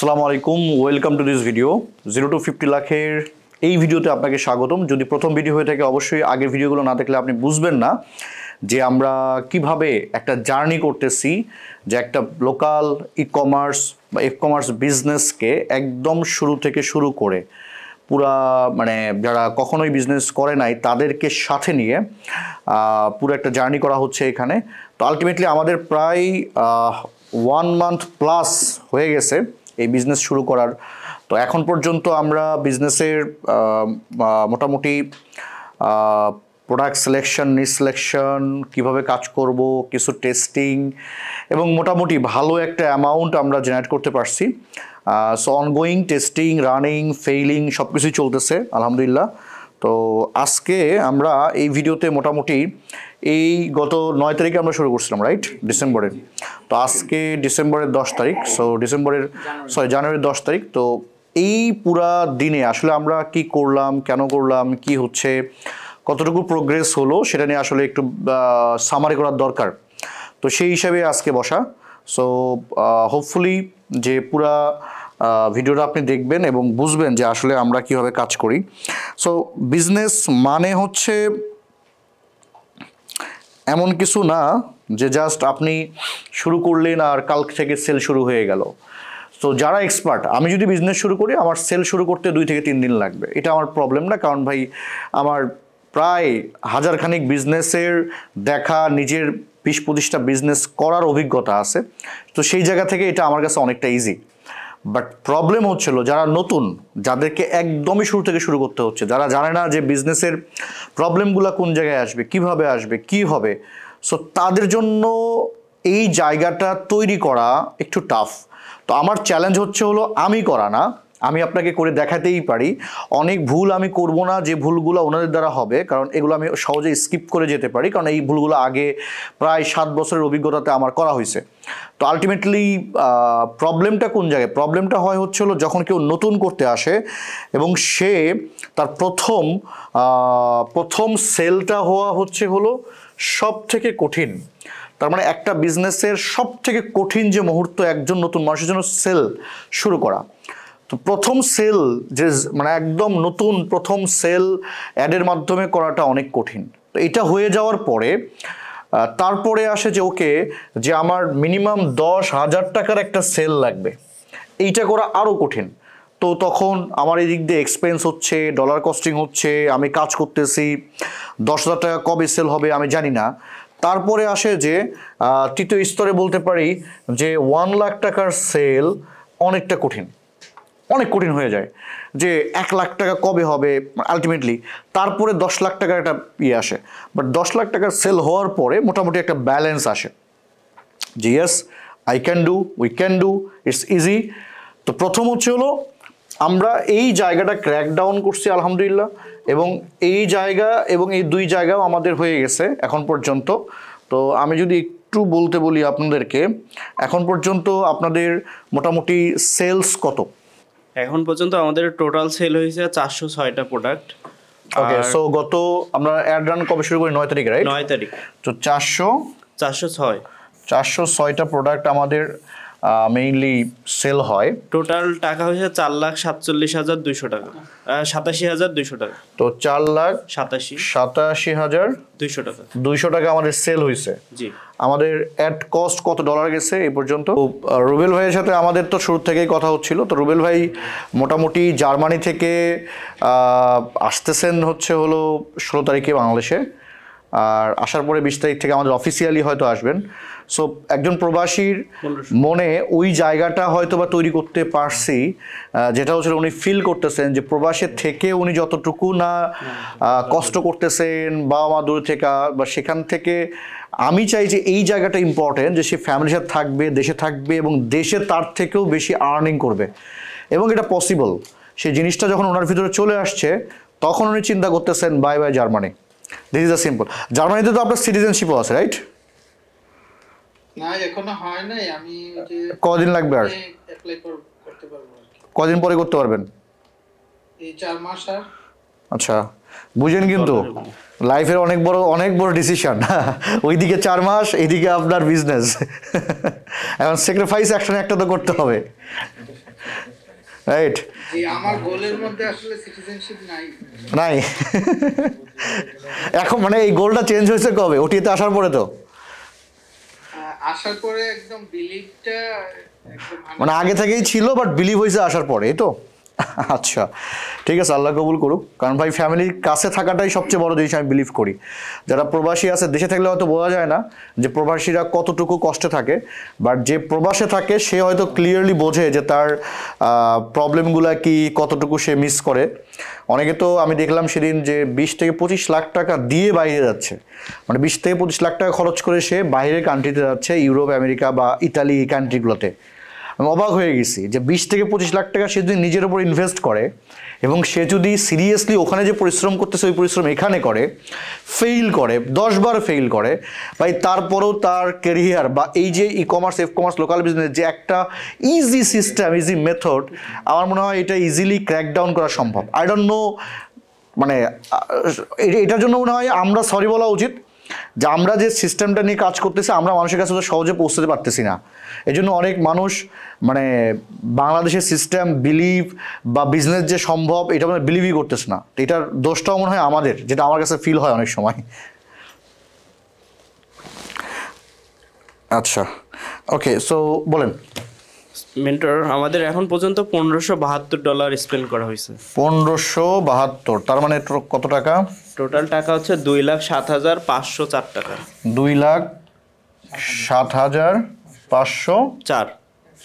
সালামু আলাইকুম welcome to this video zero to fifty লাখের এই ভিডিওতে আপনাকে স্বাগতম যদি প্রথম ভিডিও হয়ে থাকে অবশ্যই আগের ভিডিওগুলো না দেখলে আপনি বুঝবেন না যে আমরা কিভাবে একটা জার্নি করতেছি যে একটা লোকাল ই কমার্স বা ই কমার্স বিজনেসকে একদম শুরু থেকে শুরু করে পুরা মানে যারা কখনোই বিজনেস করে নাই তাদেরকে সাথে নিয়ে পুরো একটা জার্নি করা হচ্ছে এখানে তো আলটিমেটলি আমাদের প্রায় ওয়ান মান্থ প্লাস হয়ে গেছে এই বিজনেস শুরু করার তো এখন পর্যন্ত আমরা বিজনেসের মোটামুটি প্রোডাক্ট সিলেকশন নিট সিলেকশন কীভাবে কাজ করব কিছু টেস্টিং এবং মোটামুটি ভালো একটা অ্যামাউন্ট আমরা জেনারেট করতে পারছি so ongoing testing running failing সব কিছুই চলতেছে আলহামদুলিল্লাহ তো আজকে আমরা এই ভিডিওতে মোটামুটি এই গত নয় তারিখে আমরা শুরু করছিলাম রাইট ডিসেম্বরের তো আজকে ডিসেম্বরের দশ তারিখ সো ডিসেম্বরের সরি জানুয়ারির দশ তারিখ তো এই পুরা দিনে আসলে আমরা কি করলাম কেন করলাম কি হচ্ছে কতটুকু প্রোগ্রেস হলো সেটা নিয়ে আসলে একটু সামারি করার দরকার তো সেই হিসাবে আজকে বসা সো হোপফুলি যে পুরা ভিডিওটা আপনি দেখবেন এবং বুঝবেন যে আসলে আমরা কিভাবে কাজ করি সো বিজনেস মানে হচ্ছে এমন কিছু না যে জাস্ট আপনি শুরু করলেন আর কাল থেকে সেল শুরু হয়ে গেল তো যারা এক্সপার্ট আমি যদি বিজনেস শুরু করি আমার সেল শুরু করতে দুই থেকে তিন দিন লাগবে এটা আমার প্রবলেম না কারণ ভাই আমার প্রায় হাজারখানিক বিজনেসের দেখা নিজের বিশ পঁচিশটা বিজনেস করার অভিজ্ঞতা আছে তো সেই জায়গা থেকে এটা আমার কাছে অনেকটা ইজি বাট প্রবলেম হচ্ছিল যারা নতুন যাদেরকে একদমই শুরু থেকে শুরু করতে হচ্ছে যারা জানে না যে বিজনেসের প্রবলেমগুলো কোন জায়গায় আসবে কিভাবে আসবে কি হবে সো তাদের জন্য এই জায়গাটা তৈরি করা একটু টাফ তো আমার চ্যালেঞ্জ হচ্ছে হলো আমি করা না আমি আপনাকে করে দেখাতেই পারি অনেক ভুল আমি করব না যে ভুলগুলো ওনাদের দ্বারা হবে কারণ এগুলো আমি সহজে স্কিপ করে যেতে পারি কারণ এই ভুলগুলো আগে প্রায় সাত বছরের অভিজ্ঞতাতে আমার করা হয়েছে তো আলটিমেটলি প্রবলেমটা কোন জায়গায় প্রবলেমটা হয় হচ্ছে হলো যখন কেউ নতুন করতে আসে এবং সে তার প্রথম প্রথম সেলটা হওয়া হচ্ছে হলো সব থেকে কঠিন তার মানে একটা বিজনেসের সব থেকে কঠিন যে মুহূর্ত একজন নতুন মানুষের জন্য সেল শুরু করা তো প্রথম সেল যে মানে একদম নতুন প্রথম সেল অ্যাডের মাধ্যমে করাটা অনেক কঠিন তো এটা হয়ে যাওয়ার পরে তারপরে আসে যে ওকে যে আমার মিনিমাম দশ হাজার টাকার একটা সেল লাগবে এইটা করা আরও কঠিন তো তখন আমার এই দিক দিয়ে এক্সপেন্স হচ্ছে ডলার কস্টিং হচ্ছে আমি কাজ করতেছি দশ হাজার টাকা কবে সেল হবে আমি জানি না তারপরে আসে যে তৃতীয় স্তরে বলতে পারি যে ওয়ান লাখ টাকার সেল অনেকটা কঠিন অনেক কঠিন হয়ে যায় যে এক লাখ টাকা কবে হবে আলটিমেটলি তারপরে দশ লাখ টাকার একটা ইয়ে আসে বাট দশ লাখ টাকার সেল হওয়ার পরে মোটামুটি একটা ব্যালেন্স আসে যে yes I can do we can do it's easy তো প্রথম হচ্ছে হলো আমরা এই জায়গাটা ক্র্যাক ডাউন করছি আলহামদুলিল্লাহ এবং এই জায়গা এবং এই দুই জায়গাও আমাদের হয়ে গেছে এখন পর্যন্ত তো আমি যদি একটু বলতে বলি আপনাদেরকে এখন পর্যন্ত আপনাদের মোটামুটি সেলস কত এখন পর্যন্ত আমাদের টোটাল সেল হয়েছে চারশো ছয়টা প্রোডাক্ট ওকে সো গত আমরা অ্যাড রান কবে শুরু করি নয় তারিখ রাইট নয় তারিখ তো চারশো চারশো ছয় চারশো ছয়টা প্রোডাক্ট আমাদের মেইনলি সেল হয় টোটাল টাকা হয়েছে চার লাখ সাতচল্লিশ হাজার দুইশো টাকা সাতাশি হাজার দুইশো টাকা তো চার লাখ সাতাশি সাতাশি হাজার দুইশো টাকা দুইশো টাকা আমাদের সেল হয়েছে জি আমাদের অ্যাট কস্ট কত ডলার গেছে এই পর্যন্ত রুবেল ভাইয়ের সাথে আমাদের তো শুরু থেকেই কথা হচ্ছিল তো রুবেল ভাই মোটামুটি জার্মানি থেকে আসতেছেন হচ্ছে হলো ষোলো তারিখে বাংলাদেশে আর আসার পরে বিশ তারিখ থেকে আমাদের অফিসিয়ালি হয়তো আসবেন সো একজন প্রবাসীর মনে ওই জায়গাটা হয়তো বা তৈরি করতে পারছি যেটা হচ্ছে উনি ফিল করতেছেন যে প্রবাসে থেকে উনি যতটুকু না হ্যাঁ, কষ্ট করতেছেন বাবা মা দূরে থেকে বা সেখান থেকে আমি চাই যে এই জায়গাটা ইম্পর্টেন্ট যে সে ফ্যামিলির সাথে থাকবে দেশে থাকবে এবং দেশে তার থেকেও বেশি আর্নিং করবে এবং এটা পসিবল সেই জিনিসটা যখন ওনার ভিতরে চলে আসছে তখন উনি চিন্তা করতেছেন bye bye Germany this is a simple জার্মানিতে তো আপনার সিটিজেনশিপও আছে রাইট না এখনো হয় নাই আমি কদিন লাগবে আর অ্যাপ্লাই করতে পারবো কদিন পরে করতে পারবেন এই মাস আচ্ছা বুঝেন কিন্তু লাইফের অনেক বড় অনেক বড় ডিসিশন ওইদিকে চার মাস এইদিকে আপনার বিজনেস এখন স্যাক্রিফাইস অ্যাকশন একটা তো করতে হবে রাইট আমার গোলের মধ্যে নাই এখন মানে এই গোলটা চেঞ্জ হয়েছে কবে ওটিতে আসার পরে তো আসার পরে একদম বিলিভটা মানে আগে থেকেই ছিল বাট বিলিভ হয়েছে আসার পরে এই তো আচ্ছা ঠিক আছে আল্লাহ কবুল করুক কারণ ভাই ফ্যামিলির কাছে থাকাটাই সবচেয়ে বড় জিনিস আমি বিলিভ করি যারা প্রবাসী আছে দেশে থাকলে হয়তো বোঝা যায় না যে প্রবাসীরা কতটুকু কষ্টে থাকে বাট যে প্রবাসে থাকে সে হয়তো ক্লিয়ারলি বোঝে যে তার প্রবলেমগুলো কি কতটুকু সে মিস করে অনেকে তো আমি দেখলাম সেদিন যে বিশ থেকে পঁচিশ লাখ টাকা দিয়ে বাইরে যাচ্ছে মানে বিশ থেকে পঁচিশ লাখ টাকা খরচ করে সে বাইরের কান্ট্রিতে যাচ্ছে ইউরোপ আমেরিকা বা ইটালি এই কান্ট্রিগুলোতে আমি অবাক হয়ে গেছি যে বিশ থেকে পঁচিশ লাখ টাকা সে যদি নিজের ওপর ইনভেস্ট করে এবং সে যদি সিরিয়াসলি ওখানে যে পরিশ্রম করতেছে ওই পরিশ্রম এখানে করে ফেইল করে দশবার ফেইল করে ভাই তারপরেও তার কেরিয়ার বা এই যে e commerce F commerce local business যে একটা ইজি সিস্টেম ইজি মেথড আমার মনে হয় এটা ইজিলি ক্র্যাকডাউন করা সম্ভব আই ডোন্ট নো মানে এটার জন্য মনে হয় আমরা সরি বলা উচিত যে আমরা যে সিস্টেমটা নিয়ে কাজ করতেছি আমরা মানুষের কাছে তো সহজে পৌঁছতে পারতেছি না এই জন্য অনেক মানুষ মানে বাংলাদেশের সিস্টেম বিলিভ বা বিজনেস যে সম্ভব এটা মানে বিলিভই করতেছে না এটার দোষটাও মনে হয় আমাদের যেটা আমার কাছে ফিল হয় অনেক সময় আচ্ছা ওকে সো বলেন মেন্টর আমাদের এখন পর্যন্ত পনেরোশো বাহাত্তর ডলার স্পেন্ড করা হয়েছে পনেরোশো বাহাত্তর তার মানে কত টাকা টোটাল টাকা হচ্ছে দুই লাখ সাত হাজার পাঁচশো চার টাকা দুই লাখ সাত হাজার পাঁচশো চার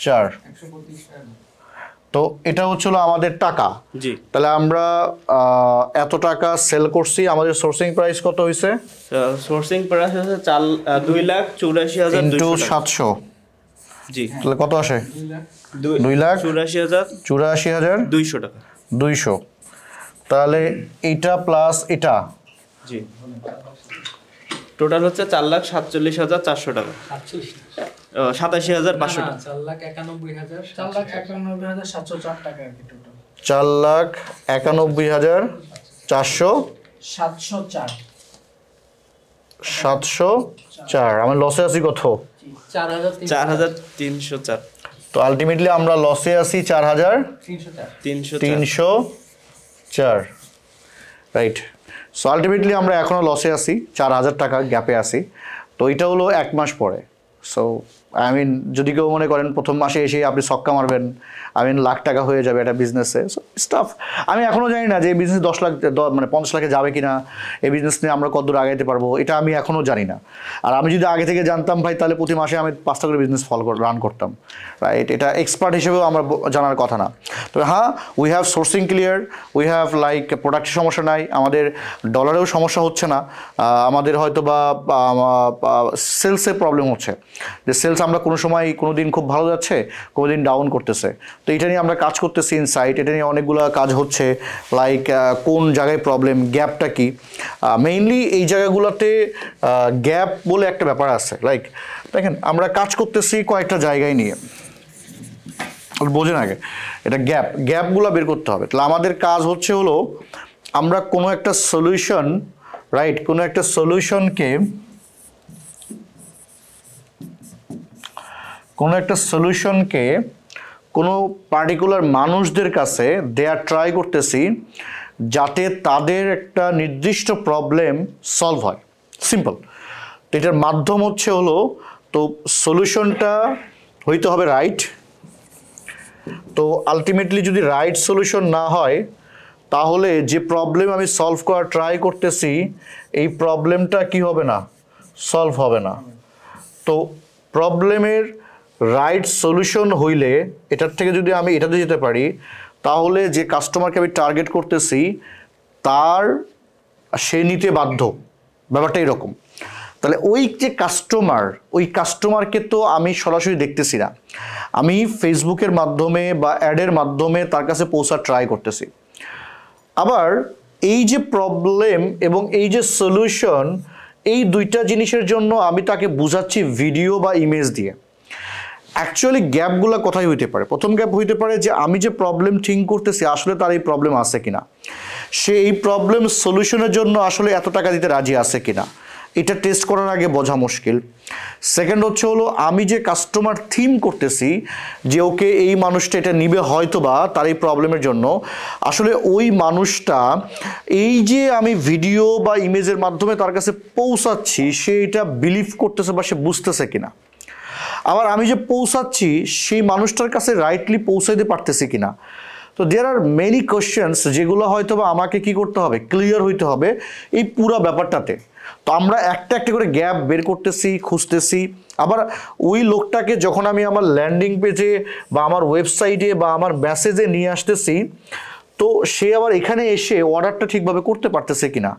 চার তো এটা হচ্ছিল আমাদের টাকা জি তাহলে আমরা এত টাকা সেল করছি আমাদের সোর্সিং প্রাইস কত হয়েছে সোর্সিং প্রাইস হচ্ছে চার দুই লাখ চৌরাশি হাজার সাতশো জি তাহলে কত আসে দুই লাখ চুরাশি হাজার চুরাশি হাজার দুইশো টাকা দুইশো তাহলে এটা প্লাস এটা জি টোটাল হচ্ছে চার লাখ সাতচল্লিশ হাজার চারশো টাকা সাতাশি হাজার পাঁচশো টাকা চার লাখ একানব্বই হাজার চার লাখ একানব্বই হাজার সাতশো চার টাকা চার লাখ একানব্বই হাজার চারশো সাতশো চার সাতশো চার আমি লসে আছি কত চার হাজার তিনশো চার তো আলটিমেটলি আমরা লসে আছি চার হাজার তিনশো তিনশো চার রাইট সো আলটিমেটলি আমরা এখনও লসে আছি চার হাজার টাকা গ্যাপে আছি তো এটা হলো এক মাস পরে সো আই মিন যদি কেউ মনে করেন প্রথম মাসে এসে আপনি সক্কা মারবেন আই মিন লাখ টাকা হয়ে যাবে একটা বিজনেসে স্টাফ আমি এখনও জানি না যে এই বিজনেস দশ লাখ মানে পঞ্চাশ লাখে যাবে কি না এই বিজনেস নিয়ে আমরা কতদূর আগাইতে পারবো এটা আমি এখনও জানি না আর আমি যদি আগে থেকে জানতাম ভাই তাহলে প্রতি মাসে আমি পাঁচটা করে বিজনেস ফল রান করতাম রাইট এটা এক্সপার্ট হিসেবেও আমার জানার কথা না তবে হ্যাঁ we have sourcing clear we have like প্রোডাক্টের সমস্যা নাই আমাদের ডলারেও সমস্যা হচ্ছে না আমাদের হয়তো বা সেলসে প্রবলেম হচ্ছে যে সেলস আমরা কোনো সময় কোনো দিন খুব ভালো যাচ্ছে কোনো দিন ডাউন করতেছে তো এটা নিয়ে আমরা কাজ করতেছি ইনসাইট এটা নিয়ে অনেকগুলো কাজ হচ্ছে লাইক কোন জায়গায় প্রবলেম গ্যাপটা কি মেইনলি এই জায়গাগুলোতে গ্যাপ বলে একটা ব্যাপার আছে লাইক দেখেন আমরা কাজ করতেছি কয়েকটা জায়গায় নিয়ে বোঝেন আগে এটা গ্যাপ গ্যাপগুলো বের করতে হবে তাহলে আমাদের কাজ হচ্ছে হলো আমরা কোনো একটা সলিউশন রাইট কোনো একটা সলিউশনকে কোনো একটা সলিউশনকে কোনো পার্টিকুলার মানুষদের কাছে দেয়া ট্রাই করতেছি যাতে তাদের একটা নির্দিষ্ট প্রবলেম সলভ হয় সিম্পল তো এটার মাধ্যম হচ্ছে হলো তো সলিউশনটা হইতে হবে রাইট তো আলটিমেটলি যদি রাইট সলিউশন না হয় তাহলে যে প্রবলেম আমি সলভ করার ট্রাই করতেছি এই প্রবলেমটা কি হবে না সলভ হবে না তো প্রবলেমের রাইট সলিউশন হইলে এটার থেকে যদি আমি এটাতে যেতে পারি তাহলে যে কাস্টমারকে আমি টার্গেট করতেছি তার সে নিতে বাধ্য ব্যাপারটা এরকম তাহলে ওই যে কাস্টমার ওই কাস্টমারকে তো আমি সরাসরি দেখতেছি না আমি ফেসবুকের মাধ্যমে বা অ্যাডের মাধ্যমে তার কাছে পৌঁছা ট্রাই করতেছি আবার এই যে প্রবলেম এবং এই যে সলিউশন এই দুইটা জিনিসের জন্য আমি তাকে বুঝাচ্ছি ভিডিও বা ইমেজ দিয়ে অ্যাকচুয়ালি গ্যাপগুলো কোথায় হইতে পারে প্রথম গ্যাপ হইতে পারে যে আমি যে প্রবলেম থিঙ্ক করতেছি আসলে তার এই প্রবলেম আছে কিনা সে এই প্রবলেম সলিউশনের জন্য আসলে এত টাকা দিতে রাজি আছে কিনা এটা টেস্ট করার আগে বোঝা মুশকিল সেকেন্ড হচ্ছে হলো আমি যে কাস্টমার থিম করতেছি যে ওকে এই মানুষটা এটা নিবে হয়তো বা তার এই প্রবলেমের জন্য আসলে ওই মানুষটা এই যে আমি ভিডিও বা ইমেজের মাধ্যমে তার কাছে পৌঁছাচ্ছি সে এটা বিলিভ করতেছে বা সে বুঝতেছে কিনা আবার আমি যে পৌঁছাচ্ছি সেই মানুষটার কাছে রাইটলি পৌঁছাইতে পারতেছি কিনা তো দেয়ার আর মেনি কোশ্চেন্স যেগুলো হয়তো বা আমাকে কি করতে হবে ক্লিয়ার হইতে হবে এই পুরো ব্যাপারটাতে তো আমরা একটা একটা করে গ্যাপ বের করতেছি খুঁজতেছি আবার ওই লোকটাকে যখন আমি আমার ল্যান্ডিং পেজে বা আমার ওয়েবসাইটে বা আমার মেসেজে নিয়ে আসতেছি তো সে আবার এখানে এসে অর্ডারটা ঠিকভাবে করতে পারতেছে কিনা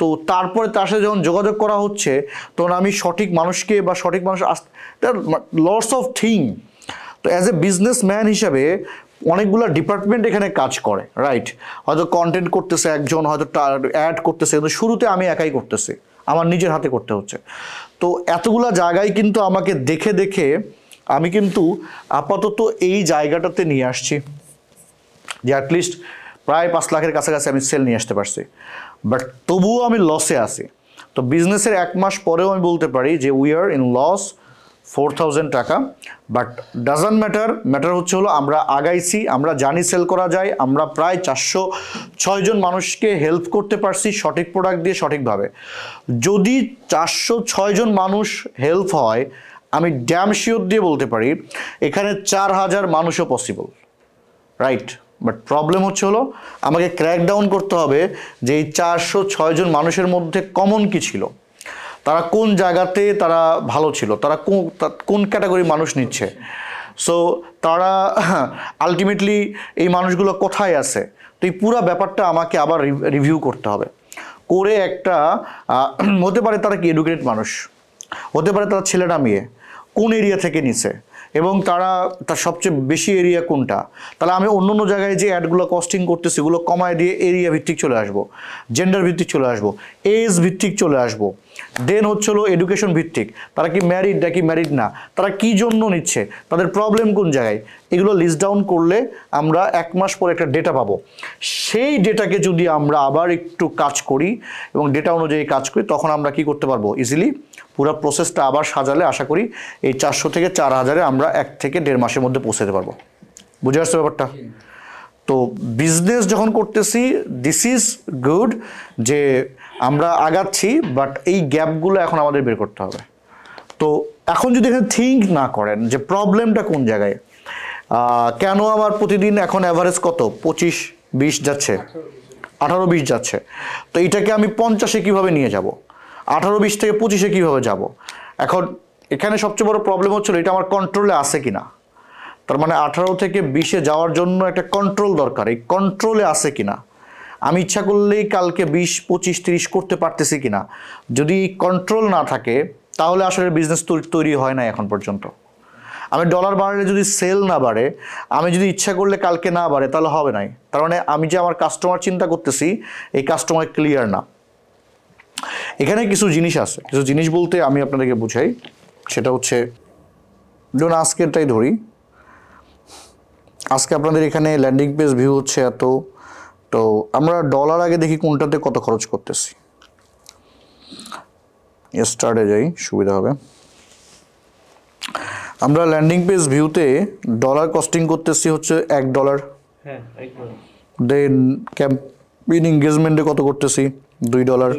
তো তারপরে তার সাথে যখন যোগাযোগ করা হচ্ছে তখন আমি সঠিক মানুষকে বা সঠিক মানুষ আস লস অফ থিং তো অ্যাজ এ বিজনেসম্যান হিসাবে অনেকগুলো ডিপার্টমেন্ট এখানে কাজ করে রাইট হয়তো কন্টেন্ট করতেছে একজন হয়তো অ্যাড করতেছে কিন্তু শুরুতে আমি একাই করতেছি আমার নিজের হাতে করতে হচ্ছে তো এতগুলো জায়গায় কিন্তু আমাকে দেখে দেখে আমি কিন্তু আপাতত এই জায়গাটাতে নিয়ে আসছি যে অ্যাটলিস্ট প্রায় পাঁচ লাখের কাছাকাছি আমি সেল নিয়ে আসতে পারছি বাট তবুও আমি লসে আছি তো বিজনেসের এক মাস পরেও আমি বলতে পারি যে we are in loss four thousand টাকা বাট ডাজন্ট ম্যাটার ম্যাটার হচ্ছে হলো আমরা আগাইছি আমরা জানি সেল করা যায় আমরা প্রায় চারশো ছয়জন মানুষকে হেল্প করতে পারছি সঠিক প্রোডাক্ট দিয়ে সঠিকভাবে যদি চারশো ছয়জন মানুষ হেল্প হয় আমি ড্যাম শিওর দিয়ে বলতে পারি এখানে চার হাজার মানুষও পসিবল রাইট বাট প্রবলেম হচ্ছে হলো আমাকে ক্র্যাকডাউন করতে হবে যে এই চারশো ছয়জন মানুষের মধ্যে কমন কি ছিল তারা কোন জায়গাতে তারা ভালো ছিল তারা কোন ক্যাটাগরি মানুষ নিচ্ছে সো তারা আলটিমেটলি এই মানুষগুলো কোথায় আছে তো এই পুরো ব্যাপারটা আমাকে আবার রিভিউ করতে হবে করে একটা হতে পারে তারা কি এডুকেটেড মানুষ হতে পারে তারা ছেলেরা মেয়ে কোন এরিয়া থেকে নিছে এবং তারা তার সবচেয়ে বেশি এরিয়া কোনটা তাহলে আমি অন্য অন্য জায়গায় যে অ্যাডগুলো কস্টিং করতেছি সেগুলো কমায় দিয়ে এরিয়া ভিত্তিক চলে আসব জেন্ডার ভিত্তিক চলে আসব এজ ভিত্তিক চলে আসব দেন হচ্ছে হলো এডুকেশন ভিত্তিক তারা কি ম্যারিড নাকি ম্যারিড না তারা কি জন্য নিচ্ছে তাদের প্রবলেম কোন জায়গায় এগুলো লিস্ট ডাউন করলে আমরা এক মাস পরে একটা ডেটা পাবো সেই ডেটাকে যদি আমরা আবার একটু কাজ করি এবং ডেটা অনুযায়ী কাজ করি তখন আমরা কি করতে পারবো ইজিলি পুরো প্রসেসটা আবার সাজালে আশা করি এই চারশো থেকে চার হাজারে আমরা এক থেকে দেড় মাসের মধ্যে পৌঁছাতে পারবো বুঝে আসছে ব্যাপারটা তো বিজনেস যখন করতেছি দিস ইজ গুড যে আমরা আগাচ্ছি বাট এই গ্যাপগুলো এখন আমাদের বের করতে হবে তো এখন যদি এখানে থিঙ্ক না করেন যে প্রবলেমটা কোন জায়গায় কেন আমার প্রতিদিন এখন অ্যাভারেজ কত পঁচিশ বিশ যাচ্ছে আঠারো বিশ যাচ্ছে তো এটাকে আমি পঞ্চাশে কিভাবে নিয়ে যাব আঠারো বিশ থেকে পঁচিশে কীভাবে যাব। এখন এখানে সবচেয়ে বড় প্রবলেম হচ্ছিলো এটা আমার কন্ট্রোলে আছে কি না তার মানে আঠারো থেকে বিশে যাওয়ার জন্য একটা কন্ট্রোল দরকার এই কন্ট্রোলে আছে কি না আমি ইচ্ছা করলেই কালকে বিশ পঁচিশ তিরিশ করতে পারতেছি কি না যদি কন্ট্রোল না থাকে তাহলে আসলে বিজনেস তৈরি হয় না এখন পর্যন্ত আমি ডলার বাড়লে যদি সেল না বাড়ে আমি যদি ইচ্ছা করলে কালকে না বাড়ে তাহলে হবে নাই তার মানে আমি যে আমার কাস্টমার চিন্তা করতেছি এই কাস্টমার ক্লিয়ার না এখানে কিছু জিনিস আছে কিছু জিনিস বলতে আমি আপনাদেরকে বুঝাই সেটা হচ্ছে ধরুন আজকেরটাই ধরি আজকে আপনাদের এখানে ল্যান্ডিং পেজ ভিউ হচ্ছে এত তো আমরা ডলার আগে দেখি কোনটাতে কত খরচ করতেছি স্টার্টে যাই সুবিধা হবে আমরা ল্যান্ডিং পেজ ভিউতে ডলার কস্টিং করতেছি হচ্ছে এক ডলার দেন ক্যাম্পিন এঙ্গেজমেন্টে কত করতেছি দুই ডলার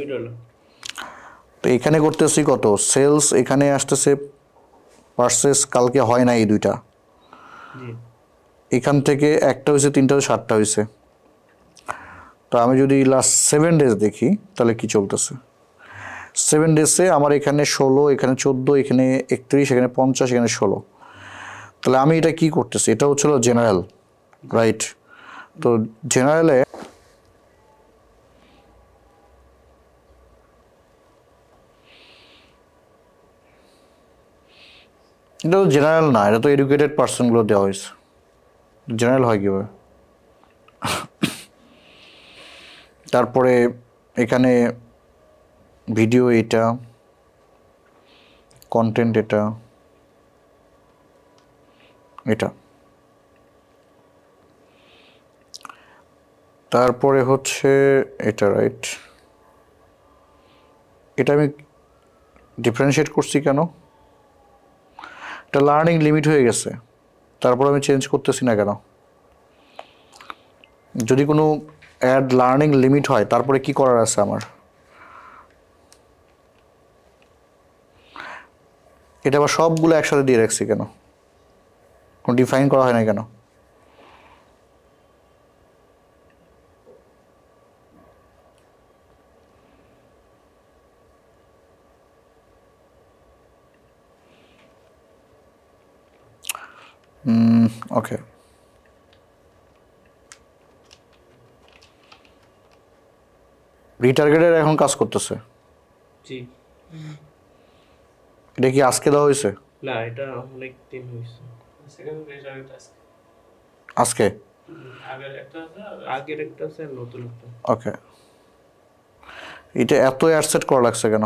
তো এখানে করতেছি কত সেলস এখানে আসতেছে পার্সেস কালকে হয় না এই দুইটা এখান থেকে একটা হয়েছে তিনটা সাতটা হয়েছে তো আমি যদি লাস্ট সেভেন ডেজ দেখি তাহলে কি চলতেছে সেভেন ডেজে আমার এখানে ষোলো এখানে চোদ্দো এখানে একত্রিশ এখানে পঞ্চাশ এখানে ষোলো তাহলে আমি এটা কি করতেছি এটা হচ্ছিল জেনারেল রাইট তো জেনারেলে এটা তো জেনারেল না এটা তো এডুকেটেড পার্সনগুলো দেওয়া হয়েছে জেনারেল হয় কীভাবে তারপরে এখানে ভিডিও এটা কন্টেন্ট এটা এটা তারপরে হচ্ছে এটা রাইট এটা আমি ডিফারেন্সিয়েট করছি কেন একটা লার্নিং লিমিট হয়ে গেছে তারপর আমি চেঞ্জ করতেছি না কেন যদি কোনো অ্যাড লার্নিং লিমিট হয় তারপরে কি করার আছে আমার এটা আবার সবগুলো একসাথে দিয়ে রাখছি কেন কোনো ডিফাইন করা হয় না কেন Mm, okay. রিটার্গেটের এখন কাজ করতেছে জি এটা কি আজকে দেওয়া হয়েছে না এটা অনেক দিন হয়েছে সেকেন্ড রিটার্গেট আজকে আজকে আগের একটা আগের একটা স্যার নতুন একটা ওকে এটা এত অ্যাডসেট করা লাগছে কেন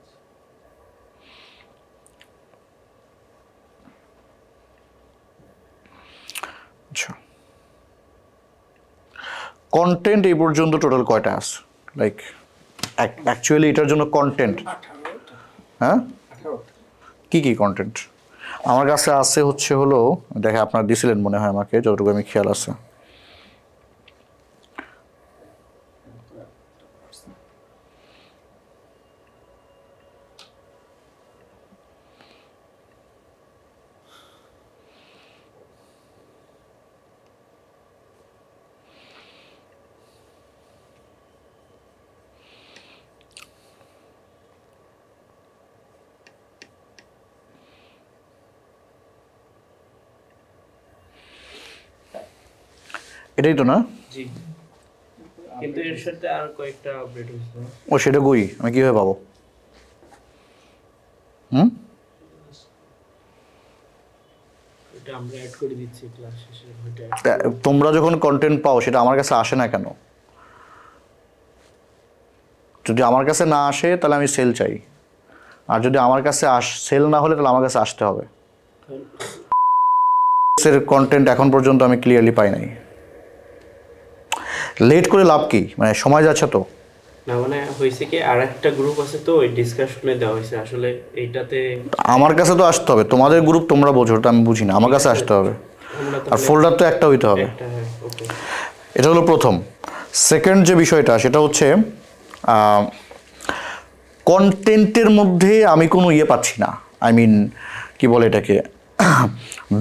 কন্টেন্ট এই পর্যন্ত টোটাল কয়টা আছে লাইক অ্যাকচুয়ালি এটার জন্য কন্টেন্ট হ্যাঁ কি কি কন্টেন্ট আমার কাছে আছে হচ্ছে হলো দেখে আপনার দিছিলেন মনে হয় আমাকে যতটুকু আমি খেয়াল আছে এটাই তো না জি কিন্তু এর সাথে আর কয়েকটা আপডেট হয়েছে ও সেটা গই আমি কিভাবে পাবো হুম তোমরা যখন কন্টেন্ট পাও সেটা আমার কাছে আসে না কেন যদি আমার কাছে না আসে তাহলে আমি সেল চাই আর যদি আমার কাছে সেল না হলে তাহলে আমার কাছে আসতে হবে কন্টেন্ট এখন পর্যন্ত আমি ক্লিয়ারলি পাই নাই লেট করে লাভ কি মানে সময় যাচ্ছে তো না মানে হয়েছে কি আর একটা গ্রুপ আছে তো ওই ডিসকাশনে দেওয়া হয়েছে আসলে এইটাতে আমার কাছে তো আসতে হবে তোমাদের গ্রুপ তোমরা বোঝো তো আমি বুঝি না আমার কাছে আসতে হবে আর ফোল্ডার তো একটা হইতে হবে হ্যাঁ, এটা হলো প্রথম সেকেন্ড যে বিষয়টা সেটা হচ্ছে কন্টেন্টের মধ্যে আমি কোনো ইয়ে পাচ্ছি না আই মিন কি বলে এটাকে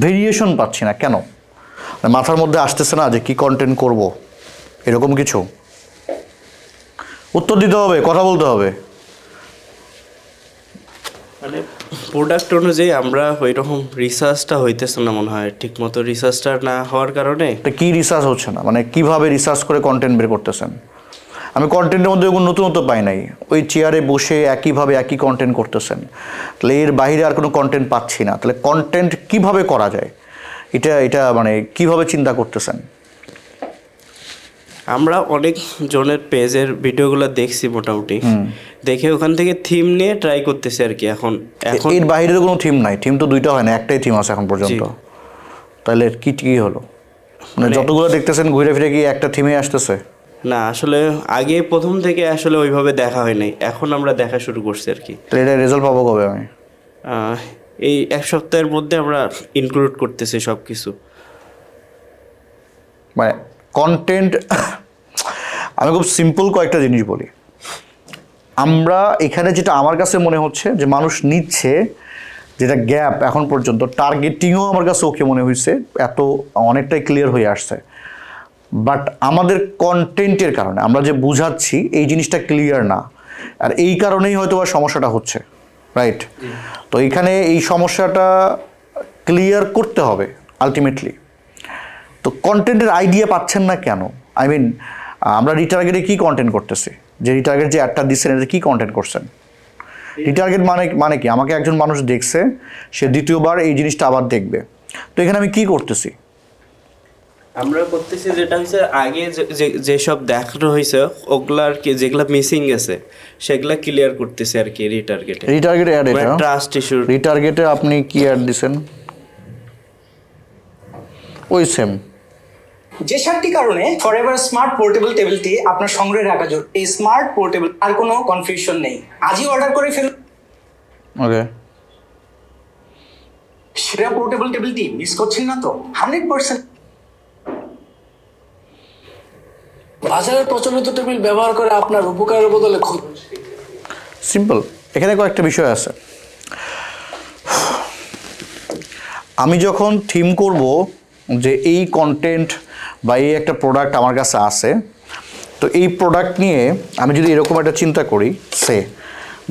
ভেরিয়েশন পাচ্ছি না কেন মানে মাথার মধ্যে আসতেছে না যে কি কন্টেন্ট করবো এরকম কিছু উত্তর দিতে হবে কথা বলতে হবে মানে প্রোডাক্ট অনুযায়ী আমরা ওই রকম রিসার্চটা হইতেছে না মনে হয় ঠিক মতো রিসার্চটা না হওয়ার কারণে কি রিসার্চ হচ্ছে না মানে কিভাবে রিসার্চ করে কন্টেন্ট বের করতেছেন আমি কন্টেন্টের মধ্যে কোনো নতুনত্ব পাই নাই ওই চেয়ারে বসে একইভাবে একই কন্টেন্ট করতেছেন তাহলে এর বাইরে আর কোনো কন্টেন্ট পাচ্ছি না তাহলে কন্টেন্ট কিভাবে করা যায় এটা এটা মানে কিভাবে চিন্তা করতেছেন আমরা অনেক জনের পেজের ভিডিওগুলো দেখছি মোটামুটি দেখে ওখান থেকে থিম নিয়ে ট্রাই করতেছি আর কি এখন এখন এর বাইরের কোনো থিম নাই থিম তো দুইটা হয় না একটাই থিম আছে এখন পর্যন্ত তাহলে কি কি হলো মানে, মানে যতগুলো দেখতেছেন ঘুরে ফিরে কি একটা থিমে আসতেছে না আসলে আগে প্রথম থেকে আসলে ওইভাবে দেখা হয় নাই এখন আমরা দেখা শুরু করছি আর কি তাহলে এটা রেজাল্ট পাবো কবে আমি এই এক সপ্তাহের মধ্যে আমরা ইনক্লুড করতেছি সব কিছু মানে কন্টেন্ট আমি খুব সিম্পল কয়েকটা জিনিস বলি আমরা এখানে যেটা আমার কাছে মনে হচ্ছে যে মানুষ নিচ্ছে যেটা গ্যাপ এখন পর্যন্ত টার্গেটিংও আমার কাছে ওকে মনে হয়েছে এত অনেকটাই ক্লিয়ার হয়ে আসছে বাট আমাদের কন্টেন্টের কারণে আমরা যে বুঝাচ্ছি এই জিনিসটা ক্লিয়ার না আর এই কারণেই হয়তো বা সমস্যাটা হচ্ছে রাইট তো এখানে এই সমস্যাটা ক্লিয়ার করতে হবে আলটিমেটলি তো কন্টেন্টের আইডিয়া পাচ্ছেন না কেন আই মিন আমরা রিটার্গেটে কি কন্টেন্ট করতেছি যে রিটার্গেট যে অ্যাডটা দিচ্ছেন এটা কি কন্টেন্ট করছেন রিটার্গেট মানে মানে কি আমাকে একজন মানুষ দেখছে সে দ্বিতীয়বার এই জিনিসটা আবার দেখবে তো এখানে আমি কি করতেছি আমরা করতেছি যেটা হচ্ছে আগে যেসব দেখানো হয়েছে ওগুলো আর কি যেগুলো মিসিং গেছে সেগুলো ক্লিয়ার করতেছে আর কি রিটার্গেটে রিটার্গেটে অ্যাড এটা ট্রাস্ট ইস্যু রিটার্গেটে আপনি কি অ্যাড দিছেন ওই সেম যে সাতটি কারণে এভার স্মার্ট পোর্টেবল টেবিলটি আপনার সংগ্রহে রাখা জরুরি এই স্মার্ট পোর্টেবল আর কোনো কনফিউশন নেই আজই অর্ডার করে ফেলুন ওকে সেরা পোর্টেবল টেবিলটি মিস করছেন না তো হান্ড্রেড পার্সেন্ট বাজারের প্রচলিত টেবিল ব্যবহার করে আপনার উপকারের বদলে ক্ষতি সিম্পল এখানে কয়েকটা বিষয় আছে আমি যখন থিম করব যে এই কন্টেন্ট বা এই একটা প্রোডাক্ট আমার কাছে আছে তো এই প্রোডাক্ট নিয়ে আমি যদি এরকম একটা চিন্তা করি সে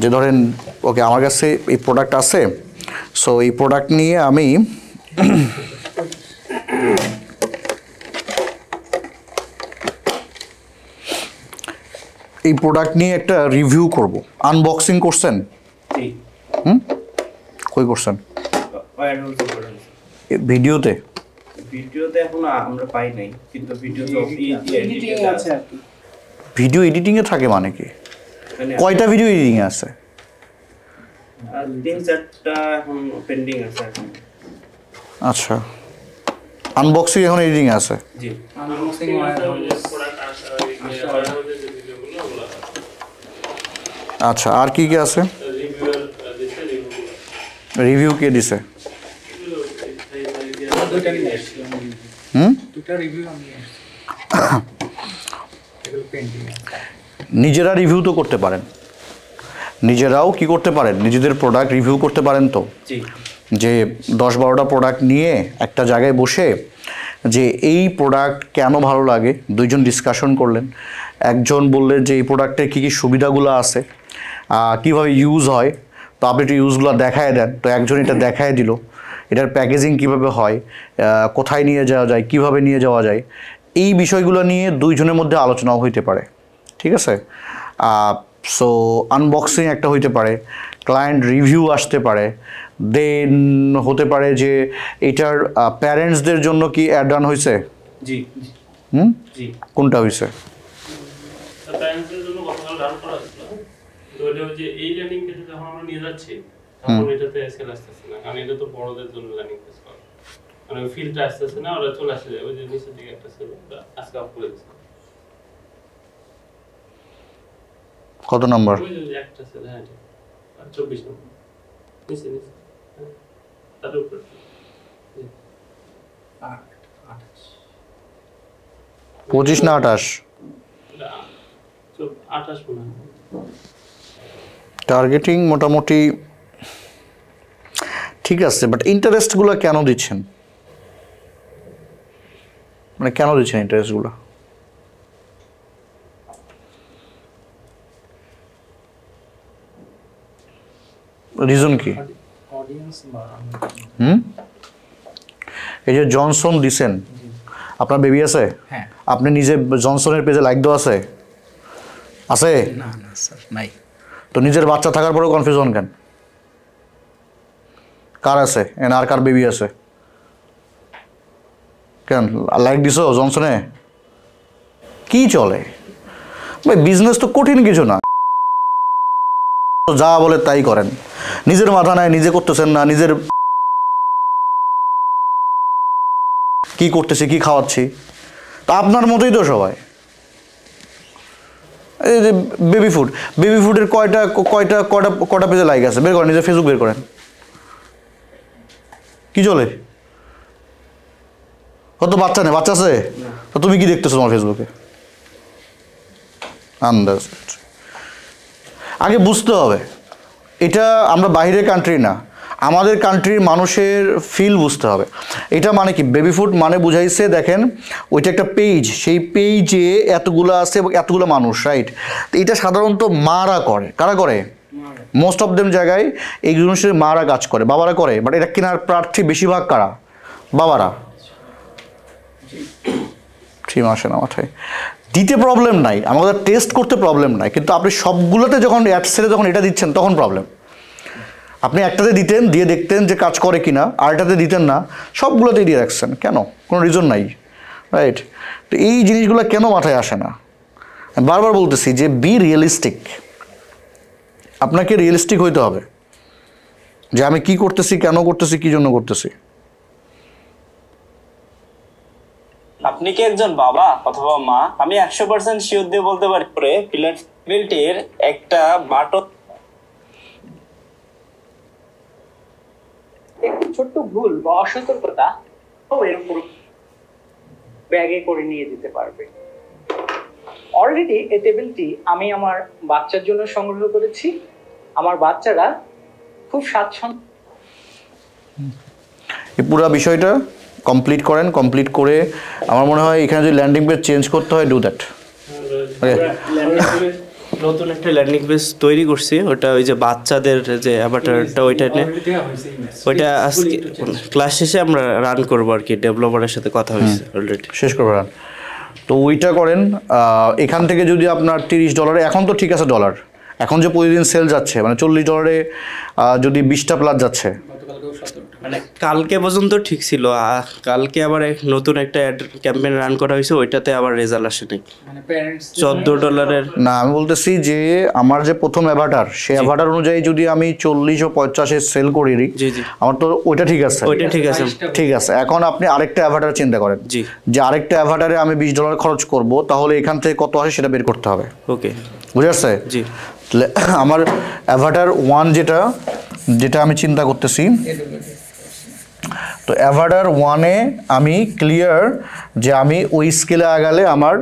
যে ধরেন ওকে আমার কাছে এই প্রোডাক্ট আছে সো এই প্রোডাক্ট নিয়ে আমি এই প্রোডাক্ট নিয়ে একটা রিভিউ করব আনবক্সিং করছেন হুম কই করছেন ভিডিওতে ভিডিওতে এখন আমরা পাই নাই কিন্তু ভিডিও তো এডিটিং আছে ভিডিও এডিটিং এ থাকে মানে কি মানে কয়টা ভিডিও এডিটিং আছে আচ্ছা আনবক্সিং এখন এডিটিং মানে আচ্ছা। আছে আচ্ছা আর কি কি আছে রিভিউ কে দিছে দুইটা নিয়ে নিজেরা রিভিউ তো করতে পারেন নিজেরাও কি করতে পারেন নিজেদের প্রোডাক্ট রিভিউ করতে পারেন তো যে দশ বারোটা প্রোডাক্ট নিয়ে একটা জায়গায় বসে যে এই প্রোডাক্ট কেন ভালো লাগে দুইজন ডিসকাশন করলেন একজন বললেন যে এই প্রোডাক্টের কী কী সুবিধাগুলো আছে কীভাবে ইউজ হয় তো আপনি একটু ইউজগুলো দেখায় দেন তো একজন এটা দেখায় দিল এটার প্যাকেজিং কিভাবে হয় কোথায় নিয়ে যাওয়া যায় কিভাবে নিয়ে যাওয়া যায় এই বিষয়গুলো নিয়ে দুইজনের মধ্যে আলোচনাও হইতে পারে ঠিক আছে সো আনবক্সিং একটা হইতে পারে ক্লায়েন্ট রিভিউ আসতে পারে দেন হতে পারে যে এটার প্যারেন্টসদের জন্য কি অ্যাড অন হয়েছে হুম কোনটা হয়েছে হুম না কারণ এটা তো বড়দের জন্য লার্নিং করা মানে না ওরা চলে আসে যাবে যে নিচের দিকে একটা ছিল আজকে অফ করে দিচ্ছে কত নম্বর একটা ছিল হ্যাঁ চব্বিশ নম্বর নিচে নিচে হ্যাঁ। তার পঁচিশ না আঠাশ টার্গেটিং মোটামুটি ঠিক আছে বাট ইন্টারেস্টগুলো কেন দিচ্ছেন মানে কেন দিচ্ছেন ইন্টারেস্টগুলো রিজন কি হুম এই যে জনসন দিছেন আপনার বেবি আছে হ্যাঁ। আপনি নিজে জনসনের পেজে লাইক দেওয়া আছে আছে তো নিজের বাচ্চা থাকার পরেও কনফিউজন কেন কার আছে এন আর কার বেবি আছে কেন লাইক দিছো জনসনে কি চলে ভাই বিজনেস তো কঠিন কিছু না যা বলে তাই করেন নিজের মাথা নাই নিজে করতেছেন না নিজের কি করতেছি কি খাওয়াচ্ছি তা আপনার মতোই তো সবাই এই যে বেবি ফুড বেবি ফুডের কয়টা কয়টা কয়টা কয়টা পেজে লাইক আছে বের করেন নিজের ফেসবুক বের করেন কি চলে ও তো বাচ্চা নেই বাচ্চা আছে তা তুমি কি দেখতেছো তোমার ফেসবুকে আন্দাজ আগে বুঝতে হবে এটা আমরা বাইরের কান্ট্রি না আমাদের কান্ট্রির মানুষের ফিল বুঝতে হবে এটা মানে কি বেবি ফুড মানে বুঝাইছে দেখেন ওইটা একটা পেজ সেই পেজে এতগুলো আছে এবং এতগুলো মানুষ রাইট এটা সাধারণত মারা করে কারা করে মোস্ট অফ দেম জায়গায় এই গৃহশ্রী মারা কাজ করে বাবারা করে বাট এটা কেনার প্রার্থী বেশিরভাগ কারা বাবারা ঠিক আসে না মাথায় দিতে প্রবলেম নাই আমাদের টেস্ট করতে প্রবলেম নাই কিন্তু আপনি সবগুলোতে যখন অ্যাপসেলে যখন এটা দিচ্ছেন তখন প্রবলেম আপনি একটাতে দিতেন দিয়ে দেখতেন যে কাজ করে কিনা এটাতে দিতেন না সবগুলোতেই দিয়ে রাখছেন কেন কোনো রিজন নাই রাইট তো এই জিনিসগুলো কেন মাথায় আসে না বারবার বলতেছি যে বি রিয়েলিস্টিক আপনাকে রিয়েলিস্টিক হইতে হবে যে আমি কি করতেছি কেন করতেছি কি জন্য করতেছি আপনি কি একজন বাবা অথবা মা আমি একশো পার্সেন্ট শিওর দিয়ে বলতে পারি পরে ফিলিটির একটা বাট একটু ছোট্ট ভুল বা অসতর্কতা ব্যাগে করে নিয়ে যেতে পারবে অলরেডি এই টেবিলটি আমি আমার বাচ্চার জন্য সংগ্রহ করেছি আমার বাচ্চারা খুব স্বাচ্ছন্দ এই পুরো বিষয়টা কমপ্লিট করেন কমপ্লিট করে আমার মনে হয় এখানে যদি ল্যান্ডিং পেজ চেঞ্জ করতে হয় ডু দ্যাট নতুন একটা ল্যান্ডিং পেজ তৈরি করছি ওটা ওই যে বাচ্চাদের যে অ্যাভাটারটা ওইটা নিয়ে ওইটা আজকে ক্লাস শেষে আমরা রান করবো আর কি ডেভেলপারের সাথে কথা হয়েছে অলরেডি শেষ করবো রান তো ওইটা করেন এখান থেকে যদি আপনার তিরিশ ডলারে এখন তো ঠিক আছে ডলার এখন যে প্রতিদিন সেল যাচ্ছে মানে চল্লিশ ডলারে যদি বিশটা প্লাট যাচ্ছে মানে কালকে পর্যন্ত ঠিক ছিল কালকে আবার এক নতুন একটা অ্যাড ক্যাম্পেইন রান করা হয়েছে ওইটাতে আবার রেজাল্ট আসেনি মানে চোদ্দ ডলারের না আমি বলতেছি যে আমার যে প্রথম অ্যাভাটার সেই অ্যাভাটার অনুযায়ী যদি আমি চল্লিশ ও পঞ্চাশে সেল করি আমার তো ওইটা ঠিক আছে ওইটা ঠিক আছে ঠিক আছে এখন আপনি আরেকটা অ্যাভাটার চিন্তা করেন জি যে আরেকটা অ্যাভাটারে আমি বিশ ডলার খরচ করব তাহলে এখান থেকে কত আসে সেটা বের করতে হবে ওকে বুঝে আসছে জি আমার অ্যাভাটার ওয়ান যেটা যেটা আমি চিন্তা করতেছি তো অ্যাভার্ডার ওয়ানে আমি ক্লিয়ার যে আমি ওই স্কেলে আগালে আমার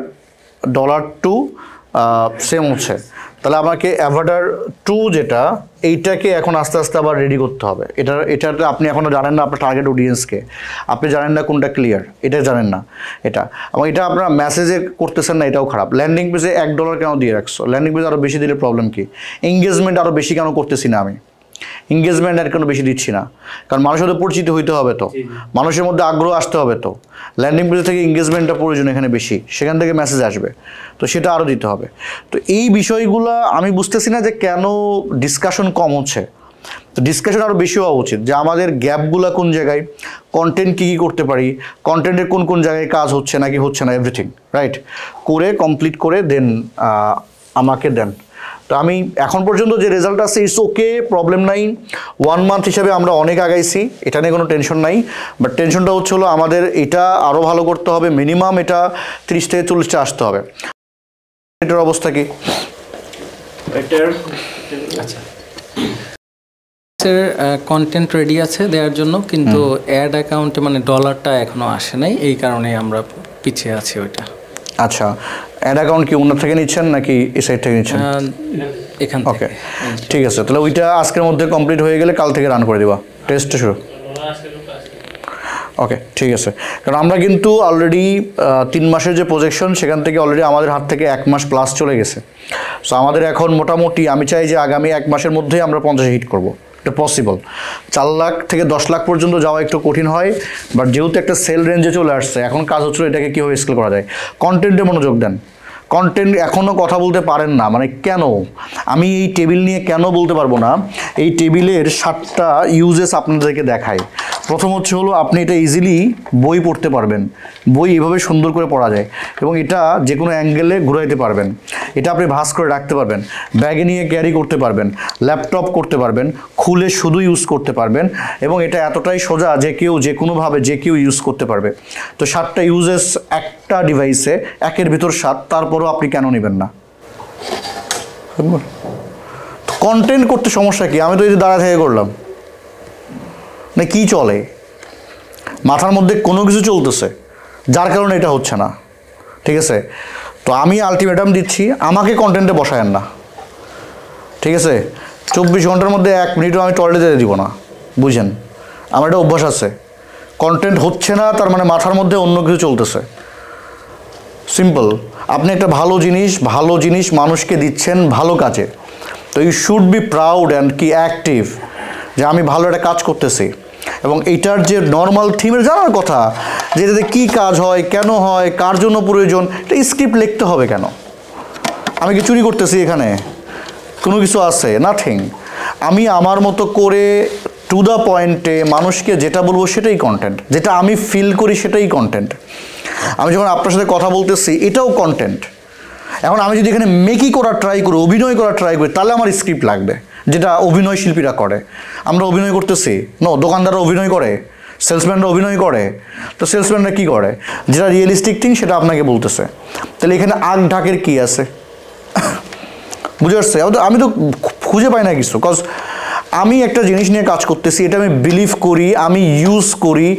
ডলার টু সেম হচ্ছে তাহলে আমাকে অ্যাভার্ডার টু যেটা এইটাকে এখন আস্তে আস্তে আবার রেডি করতে হবে এটা এটা আপনি এখনও জানেন না আপনার টার্গেট অডিয়েন্সকে আপনি জানেন না কোনটা ক্লিয়ার এটা জানেন না এটা এবং এটা আপনারা মেসেজে করতেছেন না এটাও খারাপ ল্যান্ডিং পেজে এক ডলার কেন দিয়ে রাখছো ল্যান্ডিং পেজে আরও বেশি দিলে প্রবলেম কি এঙ্গেজমেন্ট আরও বেশি কেন করতেছি না আমি এঙ্গেজমেন্ট আর কোনো বেশি দিচ্ছি না কারণ মানুষের মধ্যে পরিচিত হইতে হবে তো মানুষের মধ্যে আগ্রহ আসতে হবে তো ল্যান্ডিং পেজ থেকে এঙ্গেজমেন্টটা প্রয়োজন এখানে বেশি সেখান থেকে মেসেজ আসবে তো সেটা আরও দিতে হবে তো এই বিষয়গুলো আমি বুঝতেছি না যে কেন ডিসকাশন কম হচ্ছে তো ডিসকাশন আরও বেশি হওয়া উচিত যে আমাদের গ্যাপগুলো কোন জায়গায় কন্টেন্ট কী কী করতে পারি কন্টেন্টের কোন কোন জায়গায় কাজ হচ্ছে নাকি হচ্ছে না এভরিথিং রাইট করে কমপ্লিট করে দেন আমাকে দেন তো আমি এখন পর্যন্ত যে রেজাল্ট আসছে ইটস ওকে প্রবলেম নাই ওয়ান মান্থ হিসাবে আমরা অনেক আগাইছি এটা নিয়ে কোনো টেনশন নাই বাট টেনশনটা হচ্ছে হলো আমাদের এটা আরও ভালো করতে হবে মিনিমাম এটা তিরিশ থেকে চল্লিশটা আসতে হবে এটার অবস্থা কি আচ্ছা কন্টেন্ট রেডি আছে দেওয়ার জন্য কিন্তু অ্যাড অ্যাকাউন্টে মানে ডলারটা এখনও আসে নাই এই কারণে আমরা পিছিয়ে আছি ওইটা আচ্ছা অ্যাড অ্যাকাউন্ট কি অন্য থেকে নিচ্ছেন নাকি এই সাইড থেকে নিচ্ছেন এখান ওকে ঠিক আছে তাহলে ওইটা আজকের মধ্যে কমপ্লিট হয়ে গেলে কাল থেকে রান করে দেবা টেস্ট শুরু ওকে ঠিক আছে কারণ আমরা কিন্তু অলরেডি তিন মাসের যে প্রজেকশন সেখান থেকে অলরেডি আমাদের হাত থেকে এক মাস প্লাস চলে গেছে সো আমাদের এখন মোটামুটি আমি চাই যে আগামী এক মাসের মধ্যেই আমরা পঞ্চাশে হিট করব এটা পসিবল চার লাখ থেকে দশ লাখ পর্যন্ত যাওয়া একটু কঠিন হয় বাট যেহেতু একটা সেল রেঞ্জে চলে আসছে এখন কাজ হচ্ছিলো এটাকে কীভাবে স্কেল করা যায় কন্টেন্টে মনোযোগ দেন কন্টেন্ট এখনও কথা বলতে পারেন না মানে কেন আমি এই টেবিল নিয়ে কেন বলতে পারবো না এই টেবিলের সাতটা ইউজেস আপনাদেরকে দেখায় প্রথম হচ্ছে হলো আপনি এটা ইজিলি বই পড়তে পারবেন বই এভাবে সুন্দর করে পড়া যায় এবং এটা যে কোনো অ্যাঙ্গেলে ঘুরাইতে পারবেন এটা আপনি ভাস করে রাখতে পারবেন ব্যাগে নিয়ে ক্যারি করতে পারবেন ল্যাপটপ করতে পারবেন খুলে শুধু ইউজ করতে পারবেন এবং এটা এতটাই সোজা যে কেউ যে কোনোভাবে যে কেউ ইউজ করতে পারবে তো সাতটা ইউজেস একটা ডিভাইসে একের ভিতর সাত তারপরও আপনি কেন নেবেন না কন্টেন্ট করতে সমস্যা কি আমি তো এই দাঁড়া থেকে করলাম না মানে কি চলে মাথার মধ্যে কোনো কিছু চলতেছে যার কারণে এটা হচ্ছে না ঠিক আছে তো আমি আলটিমেটাম দিচ্ছি আমাকে কন্টেন্টে বসায়েন না ঠিক আছে চব্বিশ ঘন্টার মধ্যে এক মিনিটও আমি টয়লেটে যেতে দিব না বুঝেন আমার একটা অভ্যাস আছে কন্টেন্ট হচ্ছে না তার মানে মাথার মধ্যে অন্য কিছু চলতেছে সিম্পল আপনি একটা ভালো জিনিস ভালো জিনিস মানুষকে দিচ্ছেন ভালো কাজে তো you should be proud and কি অ্যাক্টিভ যে আমি ভালো একটা কাজ করতেছি এবং এইটার যে নর্মাল থিমের জানার কথা যে এটাতে কী কাজ হয় কেন হয় কার জন্য প্রয়োজন এটা স্ক্রিপ্ট লিখতে হবে কেন আমি কি চুরি করতেছি এখানে কোনো কিছু আছে নাথিং আমি আমার মতো করে টু দ্য পয়েন্টে মানুষকে যেটা বলবো সেটাই কন্টেন্ট যেটা আমি ফিল করি সেটাই কন্টেন্ট আমি যখন আপনার সাথে কথা বলতেছি এটাও কন্টেন্ট এখন আমি যদি এখানে মেকি করার ট্রাই করি অভিনয় করার ট্রাই করি তাহলে আমার স্ক্রিপ্ট লাগবে যেটা অভিনয় শিল্পীরা করে আমরা অভিনয় করতেছি নো দোকানদাররা অভিনয় করে সেলসম্যানরা অভিনয় করে তো সেলসম্যানরা কি করে যেটা রিয়েলিস্টিক থিং সেটা আপনাকে বলতেছে তাহলে এখানে আগ ঢাকের কি আছে বুঝে আসছে আমি তো খুঁজে পাই না কিছু কজ আমি একটা জিনিস নিয়ে কাজ করতেছি এটা আমি বিলিভ করি আমি ইউজ করি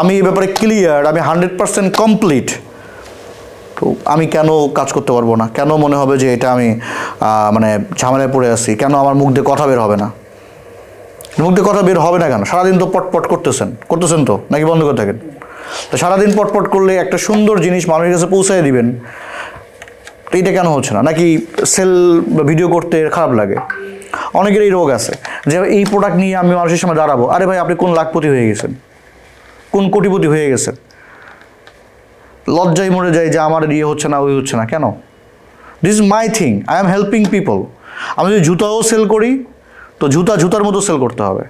আমি এ ব্যাপারে ক্লিয়ার আমি হান্ড্রেড পারসেন্ট কমপ্লিট তো আমি কেন কাজ করতে পারবো না কেন মনে হবে যে এটা আমি মানে ঝামেলায় পড়ে আছি কেন আমার মুখ দিয়ে কথা বের হবে না মুখ দিয়ে কথা বের হবে না কেন সারাদিন তো পটপট করতেছেন করতেছেন তো নাকি বন্ধ করে থাকেন তো সারাদিন পটপট করলে একটা সুন্দর জিনিস মানুষের কাছে পৌঁছাই দিবেন তো এটা কেন হচ্ছে না নাকি সেল ভিডিও করতে খারাপ লাগে অনেকের এই রোগ আছে যে এই প্রোডাক্ট নিয়ে আমি মানুষের সামনে দাঁড়াবো আরে ভাই আপনি কোন লাখপতি হয়ে গেছেন কোন কোটিপতি হয়ে গেছেন লজ্জায় মরে যায় যে আমার ইয়ে হচ্ছে না ওই হচ্ছে না কেন this is my thing I am helping people আমি যদি জুতাও সেল করি তো জুতা জুতার মতো সেল করতে হবে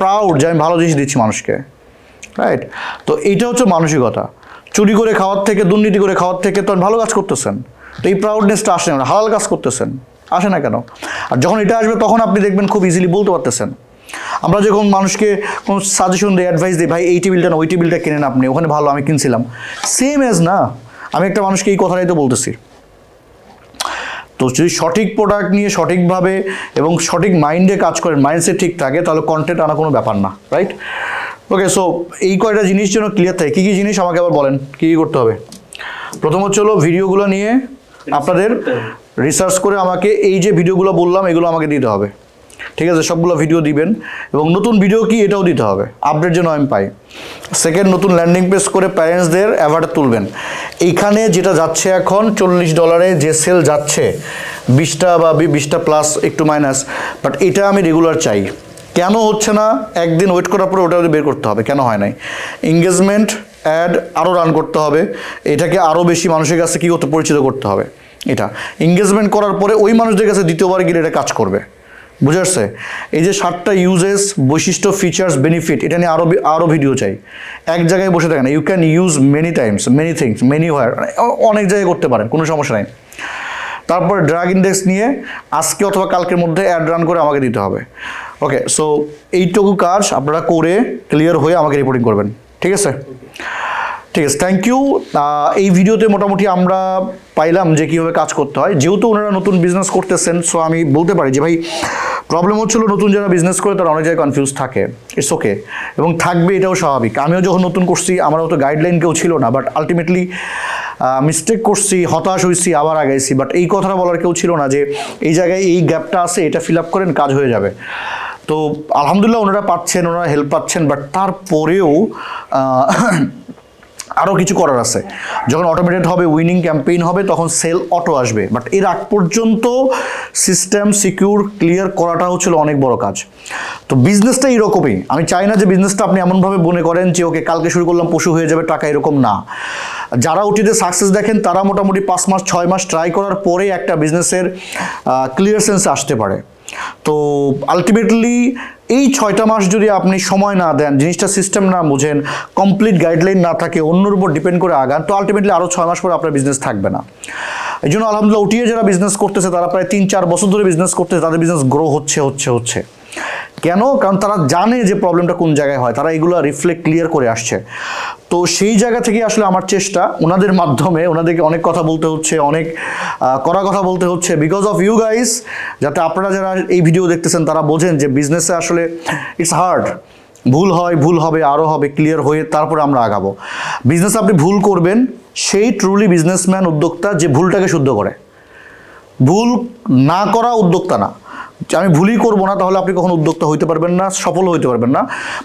প্রাউড যে আমি ভালো জিনিস দিচ্ছি মানুষকে রাইট তো এইটা হচ্ছে মানসিকতা চুরি করে খাওয়ার থেকে দুর্নীতি করে খাওয়ার থেকে তো ভালো কাজ করতেছেন তো এই প্রাউডনেসটা আসে না হালাল কাজ করতেছেন আসে না কেন আর যখন এটা আসবে তখন আপনি দেখবেন খুব ইজিলি বলতে পারতেছেন আমরা যখন মানুষকে কোনো সাজেশন দিই অ্যাডভাইস দিই ভাই এই টেবিলটা না ওই টেবিলটা কিনেন আপনি ওখানে ভালো আমি কিনছিলাম সেম অ্যাজ না আমি একটা মানুষকে এই কথাটাই তো বলতেছি তো যদি সঠিক প্রোডাক্ট নিয়ে সঠিকভাবে এবং সঠিক মাইন্ডে কাজ করেন মাইন্ডসেট ঠিক থাকে তাহলে কন্টেন্ট আনা কোনো ব্যাপার না রাইট ওকে সো এই কয়টা জিনিস যেন ক্লিয়ার থাকে কী কী জিনিস আমাকে আবার বলেন কী কী করতে হবে প্রথম হচ্ছে হলো ভিডিওগুলো নিয়ে আপনাদের রিসার্চ করে আমাকে এই যে ভিডিওগুলো বললাম এগুলো আমাকে দিতে হবে ঠিক আছে সবগুলো ভিডিও দিবেন এবং নতুন ভিডিও কি এটাও দিতে হবে আপডেট যেন আমি পাই সেকেন্ড নতুন ল্যান্ডিং পেজ করে প্যারেন্টসদের অ্যাভার্ট তুলবেন এইখানে যেটা যাচ্ছে এখন চল্লিশ ডলারে যে সেল যাচ্ছে বিশটা বা বিশটা প্লাস একটু মাইনাস বাট এটা আমি রেগুলার চাই কেন হচ্ছে না একদিন ওয়েট করার পরে ওটা বের করতে হবে কেন হয় নাই এঙ্গেজমেন্ট অ্যাড আরও রান করতে হবে এটাকে আরও বেশি মানুষের কাছে কী করতে পরিচিত করতে হবে এটা এঙ্গেজমেন্ট করার পরে ওই মানুষদের কাছে দ্বিতীয়বার গেলে এটা কাজ করবে বুঝে আসছে এই যে সাতটা ইউজেস বৈশিষ্ট্য ফিচার্স বেনিফিট এটা নিয়ে আরও আরও ভিডিও চাই এক জায়গায় বসে থাকেন you can use many times many things many where অনেক জায়গায় করতে পারেন কোনো সমস্যা নাই তারপর ড্রাগ ইন্ডেক্স নিয়ে আজকে অথবা কালকের মধ্যে অ্যাড রান করে আমাকে দিতে হবে ওকে সো এইটুকু কাজ আপনারা করে ক্লিয়ার হয়ে আমাকে রিপোর্টিং করবেন ঠিক আছে ঠিক আছে থ্যাংক ইউ এই ভিডিওতে মোটামুটি আমরা পাইলাম যে কীভাবে কাজ করতে হয় যেহেতু ওনারা নতুন বিজনেস করতেছেন সো আমি বলতে পারি যে ভাই প্রবলেম হচ্ছিলো নতুন যারা বিজনেস করে তারা অনেক জায়গায় কনফিউজ থাকে ইটস ওকে এবং থাকবে এটাও স্বাভাবিক আমিও যখন নতুন করছি আমারও তো গাইডলাইন কেউ ছিল না বাট আলটিমেটলি মিস্টেক করছি হতাশ হয়েছি আবার আগাইছি বাট এই কথাটা বলার কেউ ছিল না যে এই জায়গায় এই গ্যাপটা আছে এটা ফিল আপ করেন কাজ হয়ে যাবে তো আলহামদুলিল্লাহ ওনারা পাচ্ছেন ওনারা হেল্প পাচ্ছেন বাট তারপরেও আরও কিছু করার আছে যখন অটোমেটেড হবে উইনিং ক্যাম্পেইন হবে তখন সেল অটো আসবে বাট এর আগ পর্যন্ত সিস্টেম সিকিউর ক্লিয়ার করাটা হচ্ছিল অনেক বড় কাজ তো বিজনেসটা এইরকমই আমি চাই না যে বিজনেসটা আপনি এমনভাবে মনে করেন যে ওকে কালকে শুরু করলাম পশু হয়ে যাবে টাকা এরকম না যারা ওটিতে সাকসেস দেখেন তারা মোটামুটি পাঁচ মাস ছয় মাস ট্রাই করার পরে একটা বিজনেসের ক্লিয়ার সেন্স আসতে পারে তো আলটিমেটলি এই ছয়টা মাস যদি আপনি সময় না দেন জিনিসটা সিস্টেম না বুঝেন কমপ্লিট গাইডলাইন না থাকে অন্যর উপর ডিপেন্ড করে আগান তো আলটিমেটলি আরও ছয় মাস পরে আপনার বিজনেস থাকবে না এই জন্য আলহামদুলিল্লাহ উঠিয়ে যারা বিজনেস করতেছে তারা প্রায় তিন চার বছর ধরে বিজনেস করতেছে তাদের বিজনেস গ্রো হচ্ছে হচ্ছে হচ্ছে কেন কারণ তারা জানে যে প্রবলেমটা কোন জায়গায় হয় তারা এগুলো রিফ্লেক্ট ক্লিয়ার করে আসছে তো সেই জায়গা থেকে আসলে আমার চেষ্টা ওনাদের মাধ্যমে ওনাদেরকে অনেক কথা বলতে হচ্ছে অনেক করা কথা বলতে হচ্ছে বিকজ অফ ইউ গাইস যাতে আপনারা যারা এই ভিডিও দেখতেছেন তারা বোঝেন যে বিজনেসে আসলে ইটস হার্ড ভুল হয় ভুল হবে আরও হবে ক্লিয়ার হয়ে তারপরে আমরা আগাবো বিজনেস আপনি ভুল করবেন সেই ট্রুলি বিজনেসম্যান উদ্যোক্তা যে ভুলটাকে শুদ্ধ করে ভুল না করা উদ্যোক্তা না আমি ভুলই করবো না তাহলে আপনি কখনো উদ্যোক্তা হইতে পারবেন না সফল হইতে পারবেন না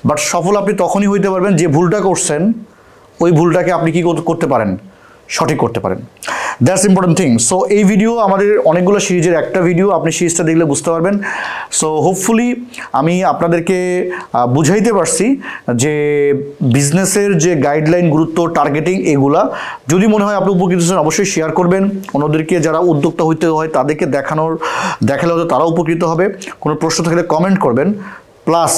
বাট সফল আপনি তখনই হইতে পারবেন যে ভুলটা করছেন ওই ভুলটাকে আপনি কি করতে পারেন সঠিক করতে পারেন দ্যাটস ইম্পর্টেন্ট থিং সো এই ভিডিও আমাদের অনেকগুলো সিরিজের একটা ভিডিও আপনি সিরিজটা দেখলে বুঝতে পারবেন সো হোপফুলি আমি আপনাদেরকে বুঝাইতে পারছি যে বিজনেসের যে গাইডলাইন গুরুত্ব টার্গেটিং এগুলা যদি মনে হয় আপনি উপকৃত হচ্ছেন অবশ্যই শেয়ার করবেন অন্যদেরকে যারা উদ্যোক্তা হইতে হয় তাদেরকে দেখানোর দেখালে হয়তো তারা উপকৃত হবে কোনো প্রশ্ন থাকলে কমেন্ট করবেন প্লাস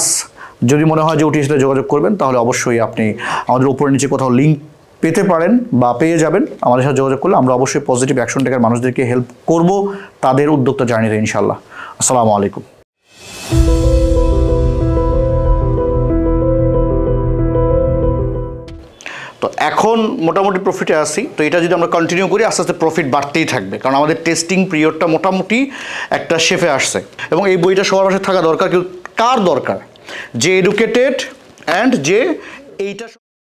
যদি মনে হয় যে ওটির সাথে যোগাযোগ করবেন তাহলে অবশ্যই আপনি আমাদের উপরে নিচে কোথাও লিঙ্ক পেতে পারেন বা পেয়ে যাবেন আমাদের সাথে যোগাযোগ করলে আমরা অবশ্যই পজিটিভ অ্যাকশন টেকার মানুষদেরকে হেল্প করব তাদের উদ্যোক্তা জার্নিতে ইনশাল্লাহ আসসালামু আলাইকুম তো এখন মোটামুটি প্রফিটে আসি তো এটা যদি আমরা কন্টিনিউ করি আস্তে আস্তে প্রফিট বাড়তেই থাকবে কারণ আমাদের টেস্টিং পিরিয়ডটা মোটামুটি একটা শেফে আসছে এবং এই বইটা সবার পাশে থাকা দরকার কিন্তু কার দরকার যে এডুকেটেড অ্যান্ড যে এইটা